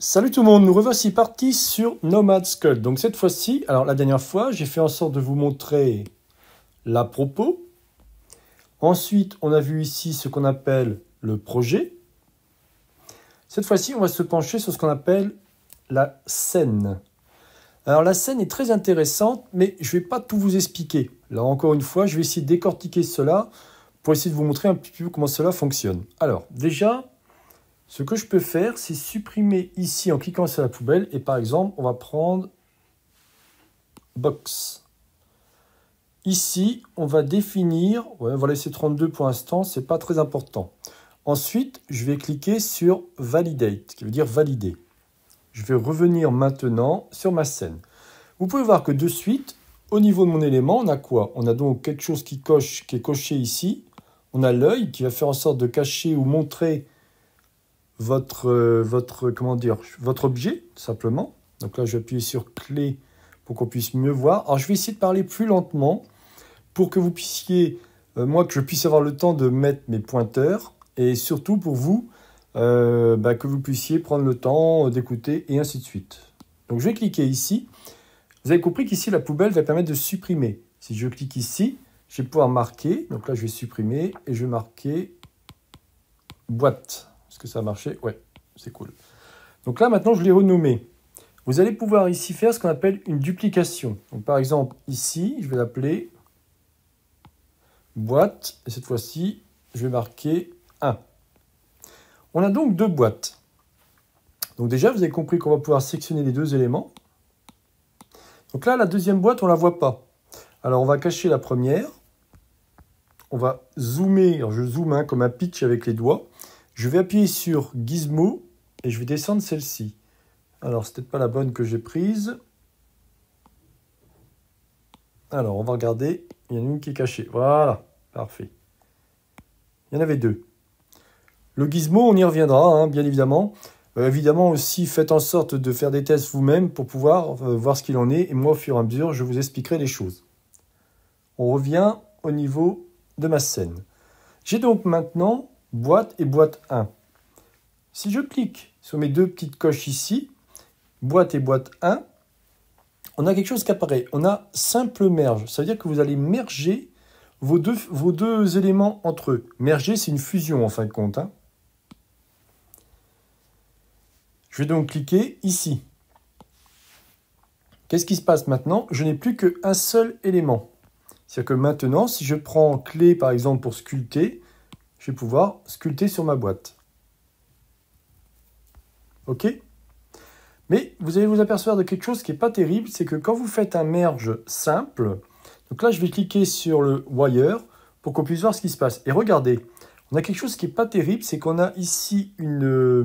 Salut tout le monde, nous revoici partis sur Nomad Skull. Donc cette fois-ci, alors la dernière fois, j'ai fait en sorte de vous montrer la propos. Ensuite, on a vu ici ce qu'on appelle le projet. Cette fois-ci, on va se pencher sur ce qu'on appelle la scène. Alors la scène est très intéressante, mais je ne vais pas tout vous expliquer. Là encore une fois, je vais essayer de décortiquer cela pour essayer de vous montrer un petit peu comment cela fonctionne. Alors déjà, ce que je peux faire, c'est supprimer ici en cliquant sur la poubelle. Et par exemple, on va prendre box. Ici, on va définir, on va laisser 32 pour l'instant, c'est pas très important. Ensuite, je vais cliquer sur Validate, qui veut dire valider. Je vais revenir maintenant sur ma scène. Vous pouvez voir que de suite, au niveau de mon élément, on a quoi On a donc quelque chose qui coche, qui est coché ici. On a l'œil qui va faire en sorte de cacher ou montrer votre, euh, votre, comment dire, votre objet, simplement. Donc là, je vais appuyer sur clé pour qu'on puisse mieux voir. Alors, je vais essayer de parler plus lentement pour que vous puissiez, euh, moi, que je puisse avoir le temps de mettre mes pointeurs et surtout pour vous, euh, bah, que vous puissiez prendre le temps d'écouter et ainsi de suite. Donc, je vais cliquer ici. Vous avez compris qu'ici, la poubelle va permettre de supprimer. Si je clique ici, je vais pouvoir marquer. Donc là, je vais supprimer et je vais marquer boîte. Est-ce que ça a marché Ouais, c'est cool. Donc là, maintenant, je l'ai renommé. Vous allez pouvoir ici faire ce qu'on appelle une duplication. Donc, par exemple, ici, je vais l'appeler boîte, et cette fois-ci, je vais marquer 1. On a donc deux boîtes. Donc déjà, vous avez compris qu'on va pouvoir sectionner les deux éléments. Donc là, la deuxième boîte, on ne la voit pas. Alors, on va cacher la première. On va zoomer, je zoome hein, comme un pitch avec les doigts. Je vais appuyer sur Gizmo et je vais descendre celle-ci. Alors, n'est peut-être pas la bonne que j'ai prise. Alors, on va regarder. Il y en a une qui est cachée. Voilà, parfait. Il y en avait deux. Le gizmo, on y reviendra, hein, bien évidemment. Euh, évidemment aussi, faites en sorte de faire des tests vous-même pour pouvoir euh, voir ce qu'il en est. Et moi, au fur et à mesure, je vous expliquerai les choses. On revient au niveau de ma scène. J'ai donc maintenant boîte et boîte 1. Si je clique sur mes deux petites coches ici, boîte et boîte 1, on a quelque chose qui apparaît. On a simple merge. Ça veut dire que vous allez merger vos deux, éléments entre eux. Merger, c'est une fusion en fin de compte. Hein. Je vais donc cliquer ici. Qu'est-ce qui se passe maintenant Je n'ai plus qu'un seul élément. C'est-à-dire que maintenant, si je prends clé par exemple pour sculpter, je vais pouvoir sculpter sur ma boîte. OK Mais vous allez vous apercevoir de quelque chose qui n'est pas terrible, c'est que quand vous faites un merge simple, donc là, je vais cliquer sur le wire pour qu'on puisse voir ce qui se passe. Et regardez, on a quelque chose qui n'est pas terrible, c'est qu'on a ici une... Euh,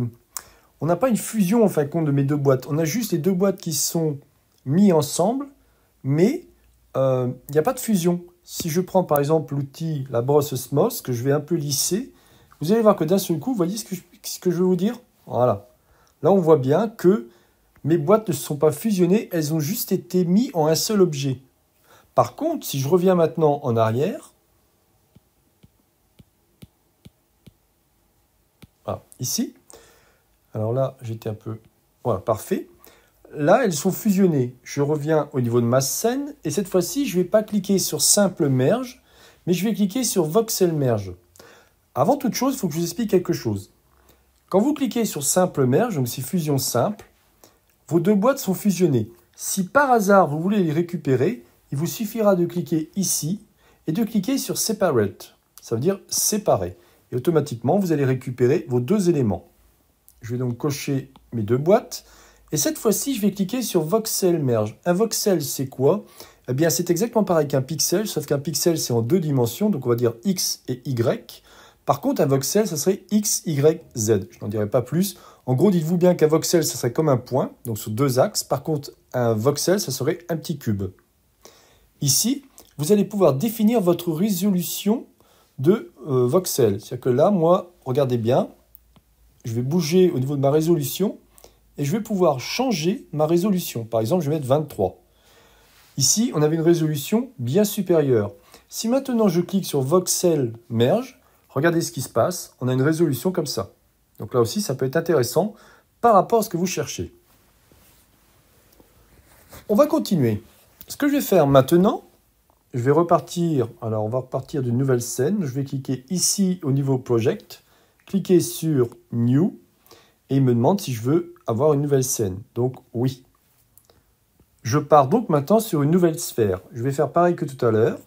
on n'a pas une fusion, en fin de compte, de mes deux boîtes. On a juste les deux boîtes qui sont mises ensemble, mais euh, il n'y a pas de fusion si je prends par exemple l'outil, la brosse Smos, que je vais un peu lisser, vous allez voir que d'un seul coup, vous voyez ce que, je, veux vous dire Voilà. Là, on voit bien que mes boîtes ne se sont pas fusionnées, elles ont juste été mises en un seul objet. Par contre, si je reviens maintenant en arrière, ici, alors là, j'étais un peu... Voilà, parfait. Là, elles sont fusionnées. Je reviens au niveau de ma scène et cette fois-ci, je ne vais pas cliquer sur simple merge, mais je vais cliquer sur voxel merge. Avant toute chose, il faut que je vous explique quelque chose. Quand vous cliquez sur simple merge, donc c'est fusion simple, vos deux boîtes sont fusionnées. Si par hasard vous voulez les récupérer, il vous suffira de cliquer ici et de cliquer sur separate. Ça veut dire séparer. Et automatiquement, vous allez récupérer vos deux éléments. Je vais donc cocher mes deux boîtes. Et cette fois-ci, je vais cliquer sur voxel merge. Un voxel, c'est quoi Eh bien, c'est exactement pareil qu'un pixel, sauf qu'un pixel, c'est en deux dimensions, donc on va dire x et y. Par contre, un voxel, ça serait x, y, z. Je n'en dirai pas plus. En gros, dites-vous bien qu'un voxel, ça serait comme un point, donc sur deux axes. Par contre, un voxel, ça serait un petit cube. Ici, vous allez pouvoir définir votre résolution de euh, voxel. C'est-à-dire que là, moi, regardez bien, je vais bouger au niveau de ma résolution et je vais pouvoir changer ma résolution. Par exemple, je vais mettre 23. Ici, on avait une résolution bien supérieure. Si maintenant je clique sur voxel merge, regardez ce qui se passe. On a une résolution comme ça. Donc là aussi, ça peut être intéressant par rapport à ce que vous cherchez. On va continuer. Ce que je vais faire maintenant, je vais repartir. Alors, on va repartir d'une nouvelle scène. Je vais cliquer ici au niveau Project, cliquer sur New, et il me demande si je veux avoir une nouvelle scène. Donc oui. Je pars donc maintenant sur une nouvelle sphère. Je vais faire pareil que tout à l'heure.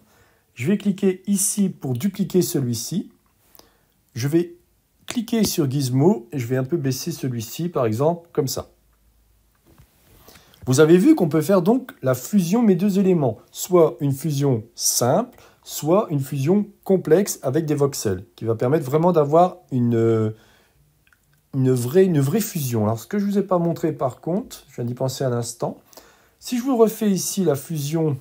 Je vais cliquer ici pour dupliquer celui-ci. Je vais cliquer sur Gizmo et je vais un peu baisser celui-ci, par exemple, comme ça. Vous avez vu qu'on peut faire donc la fusion mes deux éléments, soit une fusion simple, soit une fusion complexe avec des voxels, qui va permettre vraiment d'avoir une, euh, une vraie, une vraie fusion. Alors, ce que je ne vous ai pas montré par contre, je viens d'y penser un instant. si je vous refais ici la fusion,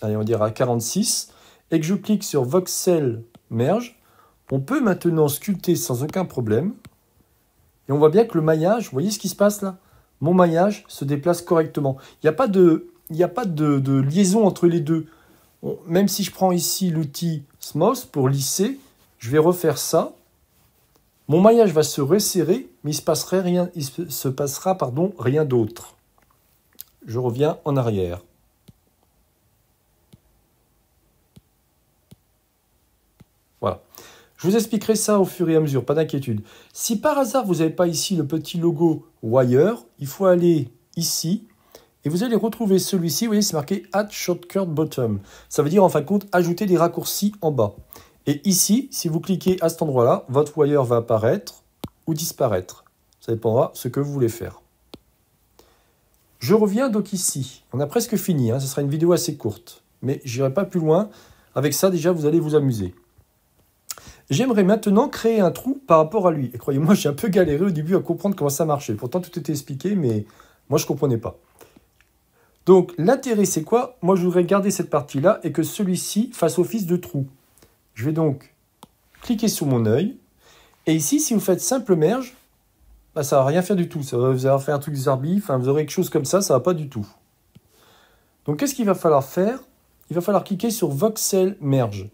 allez, on à 46, et que je clique sur Voxel Merge, on peut maintenant sculpter sans aucun problème. Et on voit bien que le maillage, vous voyez ce qui se passe là Mon maillage se déplace correctement. Il n'y a pas, de, il y a pas de, liaison entre les deux. même si je prends ici l'outil smos pour lisser, je vais refaire ça. Mon maillage va se resserrer, mais il se, rien, il se passera pardon, rien d'autre. Je reviens en arrière. Voilà. Je vous expliquerai ça au fur et à mesure, pas d'inquiétude. Si par hasard vous n'avez pas ici le petit logo Wire, il faut aller ici et vous allez retrouver celui-ci. Vous voyez, c'est marqué Add Shortcut Bottom. Ça veut dire en fin de compte ajouter des raccourcis en bas. Et ici, si vous cliquez à cet endroit-là, votre wire va apparaître ou disparaître. Ça dépendra ce que vous voulez faire. Je reviens donc ici. On a presque fini, hein. ce sera une vidéo assez courte. Mais j'irai pas plus loin. Avec ça, déjà, vous allez vous amuser. J'aimerais maintenant créer un trou par rapport à lui. Et croyez-moi, j'ai un peu galéré au début à comprendre comment ça marchait. Pourtant, tout était expliqué, mais moi, je ne comprenais pas. Donc, l'intérêt, c'est quoi Moi, je voudrais garder cette partie-là et que celui-ci fasse office de trou. Je vais donc cliquer sur mon œil. Et ici, si vous faites simple merge, bah, ça ne va rien faire du tout. Ça va, vous allez faire un truc zarbi, enfin, vous aurez quelque chose comme ça, ça ne va pas du tout. Donc qu'est-ce qu'il va falloir faire Il va falloir cliquer sur voxel merge.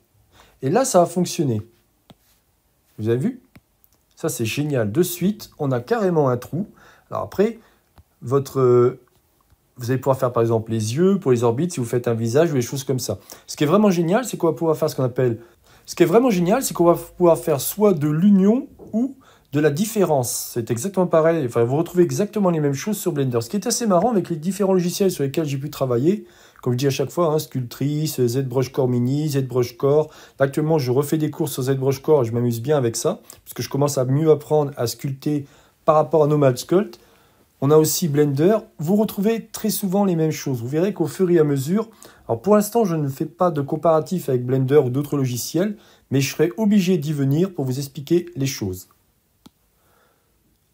Et là, ça va fonctionner. Vous avez vu Ça, c'est génial. De suite, on a carrément un trou. Alors après, votre... Euh, vous allez pouvoir faire par exemple les yeux pour les orbites si vous faites un visage ou des choses comme ça. Ce qui est vraiment génial, c'est qu'on va pouvoir faire ce qu'on appelle ce qui est vraiment génial, c'est qu'on va pouvoir faire soit de l'union ou de la différence. C'est exactement pareil. Enfin, vous retrouvez exactement les mêmes choses sur Blender. Ce qui est assez marrant avec les différents logiciels sur lesquels j'ai pu travailler, comme je dis à chaque fois, Sculptris, hein, Sculptrice, ZBrush Core Mini, ZBrush Core. Actuellement, je refais des cours sur ZBrush Core et je m'amuse bien avec ça, parce que je commence à mieux apprendre à sculpter par rapport à Nomad Sculpt. On a aussi Blender. Vous retrouvez très souvent les mêmes choses. Vous verrez qu'au fur et à mesure, alors pour l'instant, je ne fais pas de comparatif avec Blender ou d'autres logiciels, mais je serai obligé d'y venir pour vous expliquer les choses.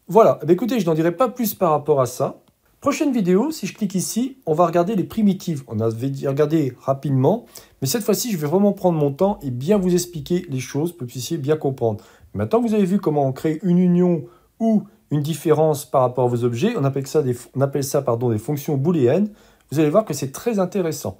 Voilà, eh ben, écoutez, je n'en dirai pas plus par rapport à ça. Prochaine vidéo, si je clique ici, on va regarder les primitives. On avait regardé rapidement, mais cette fois-ci, je vais vraiment prendre mon temps et bien vous expliquer les choses pour que vous puissiez bien comprendre. Maintenant vous avez vu comment on crée une union ou une différence par rapport à vos objets, on appelle ça des, on appelle ça, pardon, des fonctions booléennes, vous allez voir que c'est très intéressant.